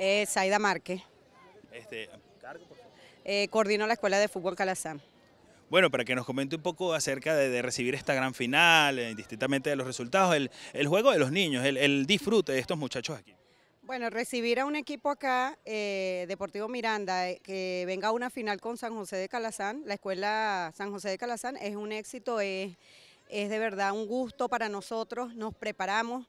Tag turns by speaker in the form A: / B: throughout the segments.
A: Eh, Zaida Márquez. Este, eh, coordino la Escuela de Fútbol Calazán.
B: Bueno, para que nos comente un poco acerca de, recibir esta gran final, indistintamente eh, de los resultados, el, juego de los niños, el, disfrute de estos muchachos aquí.
A: Bueno, recibir a un equipo acá, eh, Deportivo Miranda, que venga a una final con San José de Calazán, la escuela San José de Calazán es un éxito, es de verdad un gusto para nosotros, nos preparamos,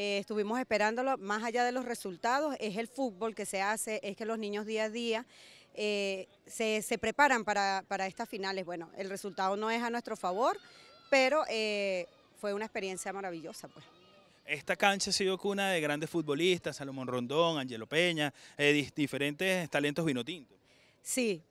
A: eh, estuvimos esperándolo, más allá de los resultados, es el fútbol que se hace, es que los niños día a día eh, se, preparan para, estas finales. Bueno, el resultado no es a nuestro favor, pero eh, fue una experiencia maravillosa. pues.
B: Esta cancha ha sido cuna de grandes futbolistas, Salomón Rondón, Angelo Peña, diferentes talentos vinotintos.
A: Sí,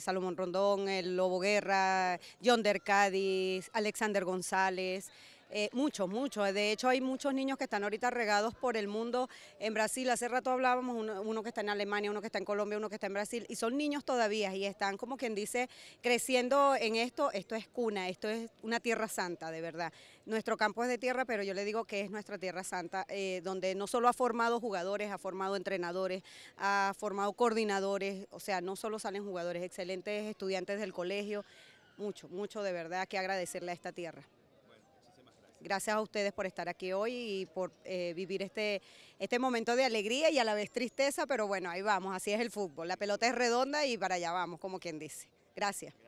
A: Salomón Rondón, el Lobo Guerra, John Dercadis, Alexander González, eh, muchos, muchos. De hecho, hay muchos niños que están ahorita regados por el mundo. En Brasil, hace rato hablábamos, uno, que está en Alemania, uno que está en Colombia, uno que está en Brasil, y son niños todavía y están, como quien dice, creciendo en esto. Esto es cuna, esto es una tierra santa, de verdad. Nuestro campo es de tierra, pero yo le digo que es nuestra tierra santa, eh, donde no solo ha formado jugadores, ha formado entrenadores, ha formado coordinadores, o sea, no solo salen jugadores, excelentes estudiantes del colegio. Mucho, mucho de verdad que agradecerle a esta tierra. Gracias a ustedes por estar aquí hoy y por eh, vivir este, este momento de alegría y a la vez tristeza, pero bueno, ahí vamos, así es el fútbol. La pelota es redonda y para allá vamos, como quien dice. Gracias.